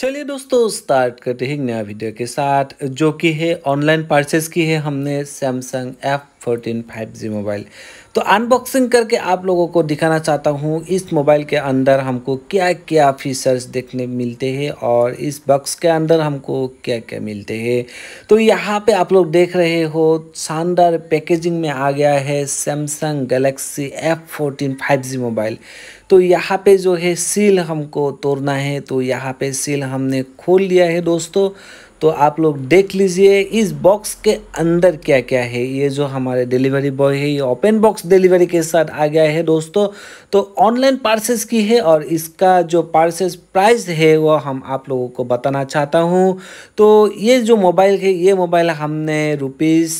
चलिए दोस्तों स्टार्ट करते हैं नया वीडियो के साथ जो कि है ऑनलाइन परचेज की है हमने Samsung F fourteen five G mobile तो अनबॉक्सिंग करके आप लोगों को दिखाना चाहता हूँ इस मोबाइल के अंदर हमको क्या क्या फीचर्स देखने मिलते हैं और इस बॉक्स के अंदर हमको क्या क्या मिलते हैं तो यहाँ पे आप लोग देख रहे हो शानदार पैकेजिंग में आ गया है Samsung Galaxy F fourteen five G mobile तो यहाँ पे जो है सील हमको तोड़ना है तो यहाँ पे सील हमने खोल लिया है दोस्तों तो आप लोग देख लीजिए इस बॉक्स के अंदर क्या क्या है ये जो हमारे डिलीवरी बॉय है ये ओपन बॉक्स डिलीवरी के साथ आ गया है दोस्तों तो ऑनलाइन पार्सेस की है और इसका जो पार्सेस प्राइस है वो हम आप लोगों को बताना चाहता हूँ तो ये जो मोबाइल है ये मोबाइल हमने rupees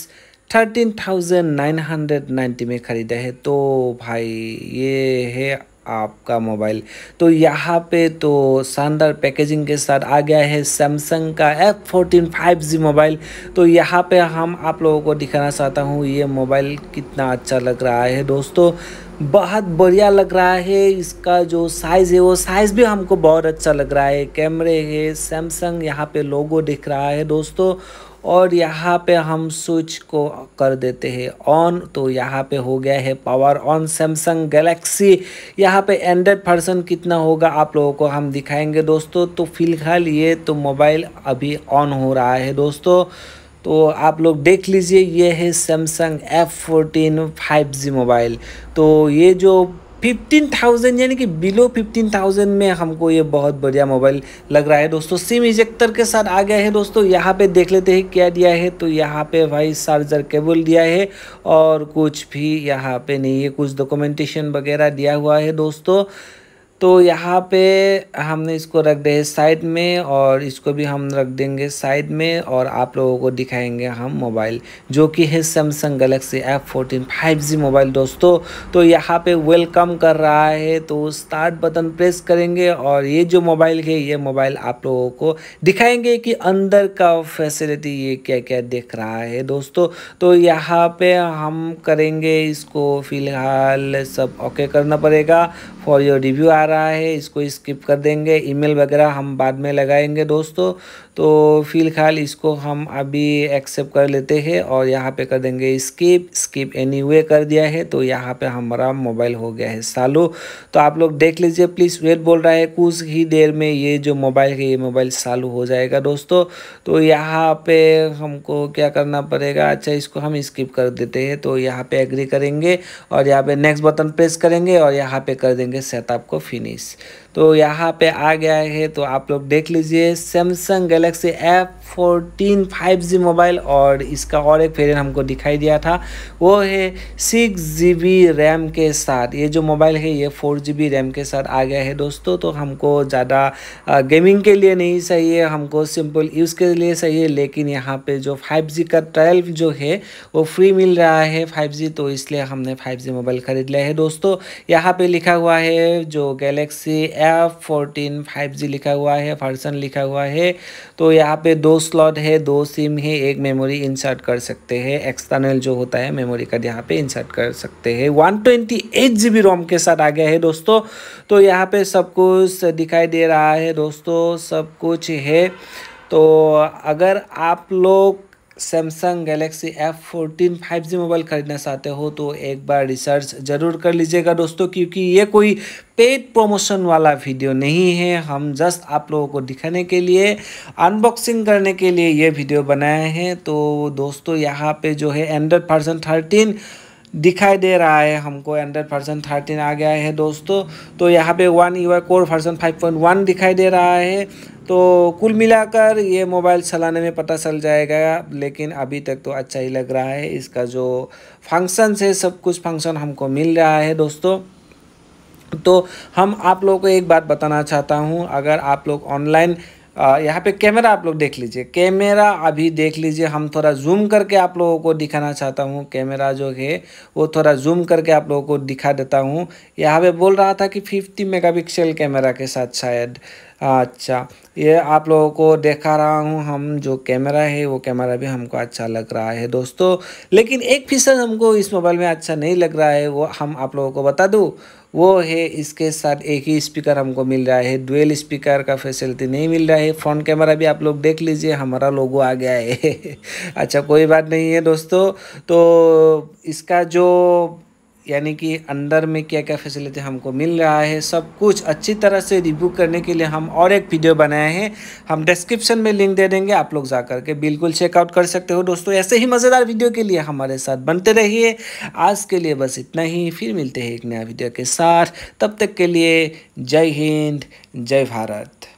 thirteen thousand nine hundred ninety में ख़रीदा है तो भाई ये है आपका मोबाइल तो यहाँ पे तो शानदार पैकेजिंग के साथ आ गया है सैमसंग का F fourteen five G mobile तो यहाँ पे हम आप लोगों को दिखाना चाहता हूँ ये मोबाइल कितना अच्छा लग रहा है दोस्तों बहुत बढ़िया लग रहा है इसका जो साइज़ है वो साइज़ भी हमको बहुत अच्छा लग रहा है कैमरे है सैमसंग यहाँ पे लोगो दिख रहा है दोस्तों और यहाँ पे हम स्विच को कर देते हैं ऑन तो यहाँ पे हो गया है पावर ऑन सैमसंग गैलेक्सी यहाँ पे एंड्रॉयड पर्सन कितना होगा आप लोगों को हम दिखाएंगे दोस्तों तो फिलहाल ये तो मोबाइल अभी ऑन हो रहा है दोस्तों तो आप लोग देख लीजिए ये है Samsung F fourteen five G mobile तो ये जो फिफ्टीन थाउजेंड यानी कि बिलो फिफ्टीन थाउजेंड में हमको ये बहुत बढ़िया मोबाइल लग रहा है दोस्तों सिम इजेक्टर के साथ आ गया है दोस्तों यहाँ पे देख लेते हैं क्या दिया है तो यहाँ पे भाई चार्जर केबल दिया है और कुछ भी यहाँ पे नहीं है कुछ डॉक्यूमेंटेशन वगैरह दिया हुआ है दोस्तों तो यहाँ पे हमने इसको रख दे साइड में और इसको भी हम रख देंगे साइड में और आप लोगों को दिखाएंगे हम मोबाइल जो कि है Samsung Galaxy F fourteen five G mobile दोस्तों तो यहाँ पे वेलकम कर रहा है तो स्टार्ट बटन प्रेस करेंगे और ये जो मोबाइल है ये मोबाइल आप लोगों को दिखाएंगे कि अंदर का फैसिलिटी ये क्या क्या देख रहा है दोस्तों तो यहाँ पर हम करेंगे इसको फ़िलहाल सब ओके करना पड़ेगा फॉर योर रिव्यू आ रहा है इसको स्किप कर देंगे ईमेल वगैरह हम बाद में लगाएंगे दोस्तों तो फिलहाल इसको हम अभी एक्सेप्ट कर लेते हैं और यहाँ पे कर देंगे स्किप स्किप एनी anyway कर दिया है तो यहाँ पे हमारा मोबाइल हो गया है सालो तो आप लोग देख लीजिए प्लीज़ वेट बोल रहा है कुछ ही देर में ये जो मोबाइल है ये मोबाइल सालू हो जाएगा दोस्तों तो यहाँ पे हमको क्या करना पड़ेगा अच्छा इसको हम स्किप कर देते हैं तो यहाँ पे एग्री करेंगे और यहाँ पे नेक्स्ट बटन प्रेस करेंगे और यहाँ पे कर देंगे सेटअप को फिर happiness तो यहाँ पे आ गया है तो आप लोग देख लीजिए Samsung Galaxy F fourteen five G mobile और इसका और एक फेरियन हमको दिखाई दिया था वो है सिक्स जी बी रैम के साथ ये जो मोबाइल है ये फोर जी बी रैम के साथ आ गया है दोस्तों तो हमको ज़्यादा गेमिंग के लिए नहीं चाहिए हमको सिंपल यूज़ के लिए चाहिए लेकिन यहाँ पे जो फाइव जी का ट्रायल जो है वो फ्री मिल रहा है फाइव जी तो इसलिए हमने फाइव जी मोबाइल ख़रीद लिया है दोस्तों यहाँ पर लिखा हुआ है जो Galaxy F fourteen five G लिखा हुआ है फर्सन लिखा हुआ है तो यहाँ पे दो स्लॉट है दो सिम है एक मेमोरी इंसर्ट कर सकते हैं एक्सटर्नल जो होता है मेमोरी कार्ड यहाँ पे इंसर्ट कर सकते हैं वन ट्वेंटी एट जी बी रोम के साथ आ गया है दोस्तों तो यहाँ पे सब कुछ दिखाई दे रहा है दोस्तों सब कुछ है तो अगर आप लोग Samsung Galaxy F fourteen five G mobile ख़रीदना चाहते हो तो एक बार रिसर्च ज़रूर कर लीजिएगा दोस्तों क्योंकि ये कोई पेड प्रमोशन वाला वीडियो नहीं है हम जस्ट आप लोगों को दिखाने के लिए अनबॉक्सिंग करने के लिए ये वीडियो बनाए हैं तो दोस्तों यहाँ पे जो है एंड्रॉयड वर्जन थर्टीन दिखाई दे रहा है हमको एंड्रॉयड वर्जन थर्टीन आ गया है दोस्तों तो यहाँ पे One UI core version five point one दिखाई दे रहा है तो कुल मिलाकर ये मोबाइल चलाने में पता चल जाएगा लेकिन अभी तक तो अच्छा ही लग रहा है इसका जो फंक्शन है सब कुछ फंक्शन हमको मिल रहा है दोस्तों तो हम आप लोगों को एक बात बताना चाहता हूँ अगर आप लोग ऑनलाइन यहाँ पे कैमरा आप लोग देख लीजिए कैमरा अभी देख लीजिए हम थोड़ा जूम करके आप लोगों को दिखाना चाहता हूँ कैमरा जो है वो थोड़ा जूम करके आप लोगों को दिखा देता हूँ यहाँ पे बोल रहा था कि 50 मेगापिक्सल कैमरा के साथ शायद अच्छा ये आप लोगों को देखा रहा हूँ हम जो कैमरा है वो कैमरा भी हमको अच्छा लग रहा है दोस्तों लेकिन एक फीसर हमको इस मोबाइल में अच्छा नहीं लग रहा है वो हम आप लोगों को बता दूँ वो है इसके साथ एक ही स्पीकर हमको मिल रहा है डुअल स्पीकर का फैसिलिटी नहीं मिल रहा है फ्रंट कैमरा भी आप लोग देख लीजिए हमारा लोगो आ गया है अच्छा कोई बात नहीं है दोस्तों तो इसका जो यानी कि अंदर में क्या क्या फैसिलिटी हमको मिल रहा है सब कुछ अच्छी तरह से रिव्यू करने के लिए हम और एक वीडियो बनाए हैं हम डिस्क्रिप्शन में लिंक दे देंगे आप लोग जा करके बिल्कुल चेकआउट कर सकते हो दोस्तों ऐसे ही मज़ेदार वीडियो के लिए हमारे साथ बनते रहिए आज के लिए बस इतना ही फिर मिलते हैं एक नया वीडियो के साथ तब तक के लिए जय हिंद जय भारत